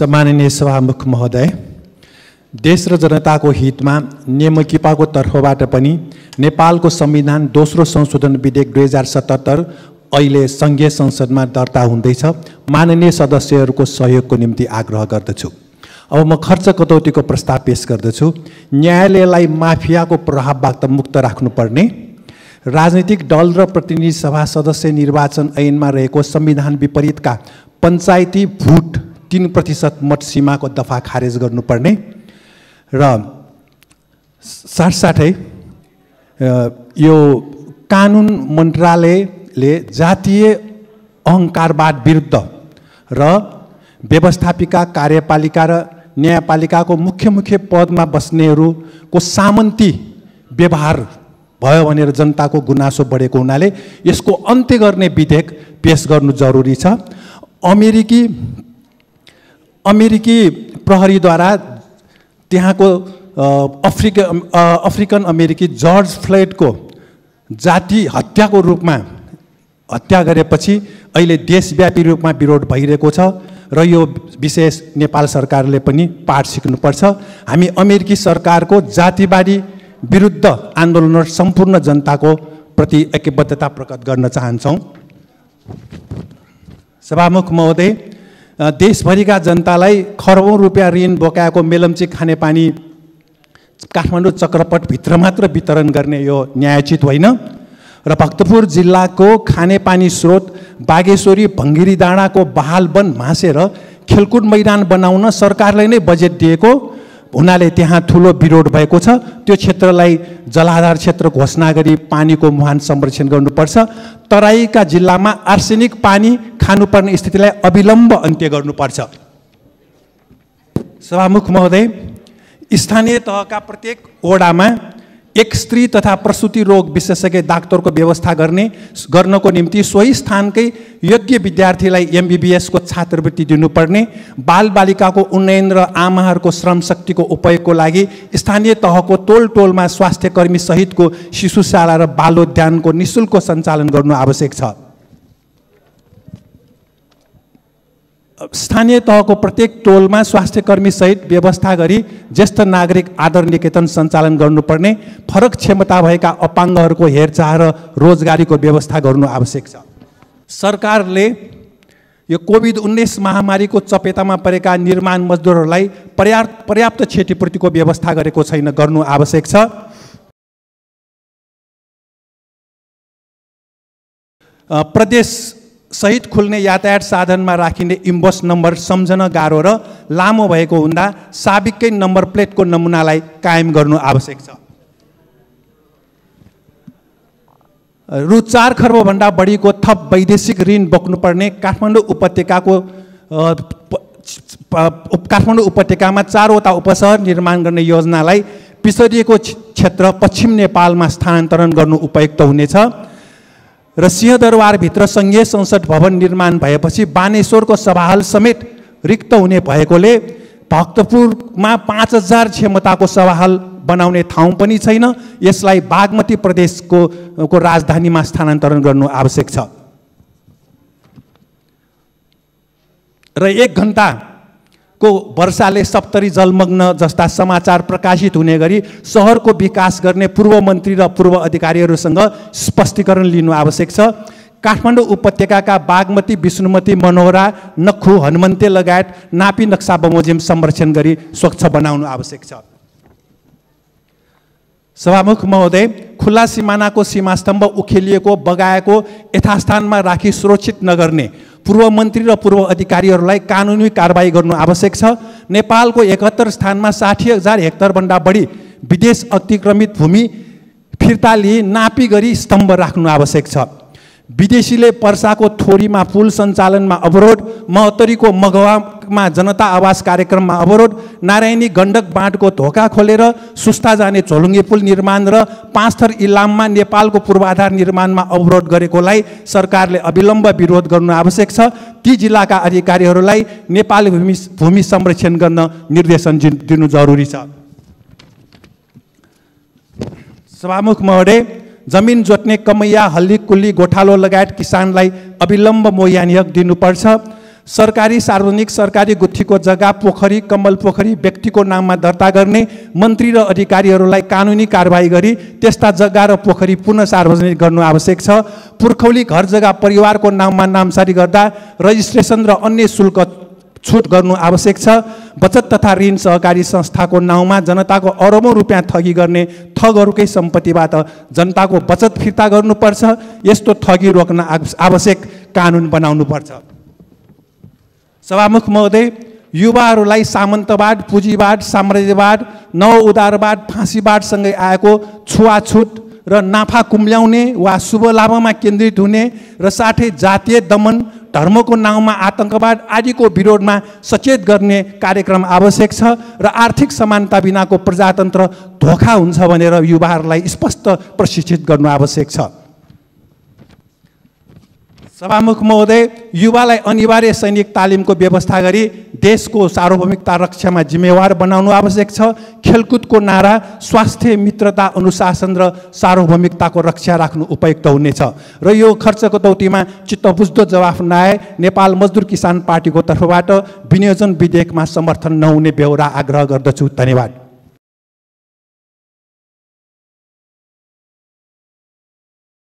सम्माननीय सभामुख महोदय देश र जनताको हितमा नेमकिपाको तर्फबाट पनि नेपालको संविधान दोस्रो संशोधन विधेयक दुई हजार सतहत्तर अहिले सङ्घीय संसदमा दर्ता हुँदैछ माननीय सदस्यहरूको सहयोगको निम्ति आग्रह गर्दछु अब म खर्च कटौतीको प्रस्ताव पेस गर्दछु न्यायालयलाई माफियाको प्रभावबाट मुक्त राख्नुपर्ने राजनीतिक दल र प्रतिनिधि सभा सदस्य निर्वाचन ऐनमा रहेको संविधान विपरीतका पञ्चायती भुट तिन प्रतिशत मत सीमाको दफा खारेज गर्नुपर्ने र साथसाथै यो कानुन मन्त्रालयले जातीय अहङ्कारवाद विरुद्ध र व्यवस्थापिका कार्यपालिका र न्यायपालिकाको मुख्य मुख्य पदमा बस्नेहरूको सामन्ती व्यवहार भयो भनेर जनताको गुनासो बढेको हुनाले यसको अन्त्य गर्ने विधेयक पेस गर्नु जरुरी छ अमेरिकी अमेरिकी प्रहरीद्वारा त्यहाँको अफ्रिका अफ्रिकन अमेरिकी जर्ज फ्लेटको जाति हत्याको रूपमा हत्या गरेपछि अहिले देशव्यापी रूपमा विरोध भइरहेको छ र यो विशेष नेपाल सरकारले पनि पाठ सिक्नुपर्छ हामी अमेरिकी सरकारको जातिवादी विरुद्ध आन्दोलन सम्पूर्ण जनताको प्रति एकबद्धता प्रकट गर्न चाहन्छौँ सभामुख महोदय देशभरिका जनतालाई खरौँ रुपियाँ ऋण बोकाएको मेलम्ची खानेपानी काठमाडौँ चक्रपटभित्र मात्र वितरण गर्ने यो न्यायोचित होइन र भक्तपुर जिल्लाको खानेपानी स्रोत बागेश्वरी भङ्गिरी डाँडाको बहाल वन मासेर खेलकुद मैदान बनाउन सरकारले नै बजेट दिएको हुनाले त्यहाँ ठुलो विरोध भएको छ त्यो क्षेत्रलाई जलाधार क्षेत्र घोषणा गरी पानीको मुहान संरक्षण गर्नुपर्छ तराईका जिल्लामा आर्सेनिक पानी खानुपर्ने स्थितिलाई अविलम्ब अन्त्य गर्नुपर्छ सभामुख महोदय स्थानीय तहका प्रत्येक वडामा एक स्त्री तथा प्रसुति रोग विशेषज्ञ डाक्टरको व्यवस्था गर्ने गर्नको निम्ति सोही स्थानकै योग्य विद्यार्थीलाई एमबिबिएसको छात्रवृत्ति दिनुपर्ने बालबालिकाको उन्नयन र आमाहरूको श्रम शक्तिको उपयोगको लागि स्थानीय तहको टोल टोलमा स्वास्थ्यकर्मी सहितको शिशुशाला र बालोद्यानको निशुल्क सञ्चालन गर्नु आवश्यक छ स्थानीय तहको प्रत्येक टोलमा स्वास्थ्य कर्मीसहित व्यवस्था गरी ज्येष्ठ नागरिक आदर निकेतन सञ्चालन गर्नुपर्ने फरक क्षमता भएका अपाङ्गहरूको हेरचाह र रोजगारीको व्यवस्था गर्नु आवश्यक छ सरकारले यो कोभिड उन्नाइस महामारीको चपेटामा परेका निर्माण मजदुरहरूलाई पर्याप्त पर्याप्त क्षतिपूर्तिको व्यवस्था गरेको छैन गर्नु आवश्यक छ प्रदेश सहित खुल्ने यातायात साधनमा राखिने इम्बस नम्बर सम्झन गाह्रो र लामो भएको हुँदा साबिकै नम्बर प्लेटको नमुनालाई कायम गर्नु आवश्यक छ रु चार खर्बभन्दा बढीको थप वैदेशिक ऋण बोक्नुपर्ने काठमाडौँ उपत्यकाको काठमाडौँ उपत्यकामा चारवटा उपसहर निर्माण गर्ने योजनालाई पिछडिएको क्षेत्र पश्चिम नेपालमा स्थानान्तरण गर्नु उपयुक्त हुनेछ र सिंहदरबारभित्र सङ्घीय संसद भवन निर्माण भएपछि बानेश्वरको सभाहल समेत रिक्त हुने भएकोले भक्तपुरमा पाँच हजार क्षमताको सभाहल बनाउने ठाउँ पनि छैन यसलाई बागमती प्रदेशको को राजधानीमा स्थानान्तरण गर्नु आवश्यक छ र एक घन्टा को वर्षाले सप्तरी जलमग्न जस्ता समाचार प्रकाशित हुने गरी सहरको विकास गर्ने पूर्व मन्त्री र पूर्व अधिकारीहरूसँग स्पष्टीकरण लिनु आवश्यक छ काठमाडौँ उपत्यकाका बागमती विष्णुमती मनोहरा नखु हनुमन्ते लगायत नापी नक्सा बमोजिम संरक्षण गरी स्वच्छ बनाउनु आवश्यक छ सभामुख महोदय खुल्ला सिमानाको सीमास्तम्भ उखेलिएको बगाएको यथास्थानमा राखी सुरक्षित नगर्ने पूर्व मन्त्री र पूर्व अधिकारीहरूलाई कानुनी कारवाही गर्नु आवश्यक छ नेपालको एकहत्तर स्थानमा साठी हजार हेक्टरभन्दा बढी विदेश अतिक्रमित भूमि फिर्ता लिई नापी गरी स्तम्भ राख्नु आवश्यक छ विदेशीले पर्साको थोरीमा पुल सञ्चालनमा अवरोध महोत्तरीको मगवामा जनता आवास कार्यक्रममा अवरोध नारायणी गण्डक बाँडको धोका खोलेर सुस्ता जाने झोलुङ्गे पुल निर्माण र पाँच इलाममा नेपालको पूर्वाधार निर्माणमा अवरोध गरेकोलाई सरकारले अविलम्ब विरोध गर्नु आवश्यक छ ती जिल्लाका अधिकारीहरूलाई नेपाली भूमि भूमि संरक्षण गर्न निर्देशन दिनु जरुरी छ सभामुख महोदय जमिन जोत्ने कमैया हल्ली कुल्ली गोठालो लगायत किसानलाई अविलम्ब मोयानियक दिनुपर्छ सरकारी सार्वजनिक सरकारी गुत्थीको जग्गा पोखरी कम्बल पोखरी व्यक्तिको नाममा दर्ता गर्ने मन्त्री र अधिकारीहरूलाई कानुनी कारवाही गरी त्यस्ता जग्गा र पोखरी पुनः सार्वजनिक गर्नु आवश्यक छ पुर्खौली घर जग्गा परिवारको नाममा नामसारी गर्दा रजिस्ट्रेसन र अन्य शुल्क छुट गर्नु आवश्यक छ बचत तथा ऋण सहकारी संस्थाको नाउँमा जनताको अरबौँ रुपियाँ ठगी गर्ने ठगहरूकै सम्पत्तिबाट जनताको बचत फिर्ता गर्नुपर्छ यस्तो ठगी रोक्न आवश्यक कानुन बनाउनुपर्छ सभामुख महोदय युवाहरूलाई सामन्तवाद पुँजीवाद साम्राज्यवाद नव उदारवाद फाँसीवादसँगै आएको छुवाछुत र नाफा कुम्ल्याउने वा शुभ लाभमा केन्द्रित हुने र साथै जातीय दमन धर्मको नाउँमा आतङ्कवाद आदिको विरोधमा सचेत गर्ने कार्यक्रम आवश्यक छ र आर्थिक समानता बिनाको प्रजातन्त्र धोका हुन्छ भनेर युवाहरूलाई स्पष्ट प्रशिक्षित गर्नु आवश्यक छ सभामुख महोदय युवालाई अनिवार्य सैनिक तालिमको व्यवस्था गरी देशको सार्वभौमिकता रक्षामा जिम्मेवार बनाउनु आवश्यक छ खेलकुदको नारा स्वास्थ्य मित्रता अनुशासन र सार्वभौमिकताको रक्षा राख्नु उपयुक्त हुनेछ र यो खर्चको चित्त चित्तबुझ्दो जवाफ नआए नेपाल मजदुर किसान पार्टीको तर्फबाट विनियोजन विधेयकमा समर्थन नहुने बेहोरा आग्रह गर्दछु धन्यवाद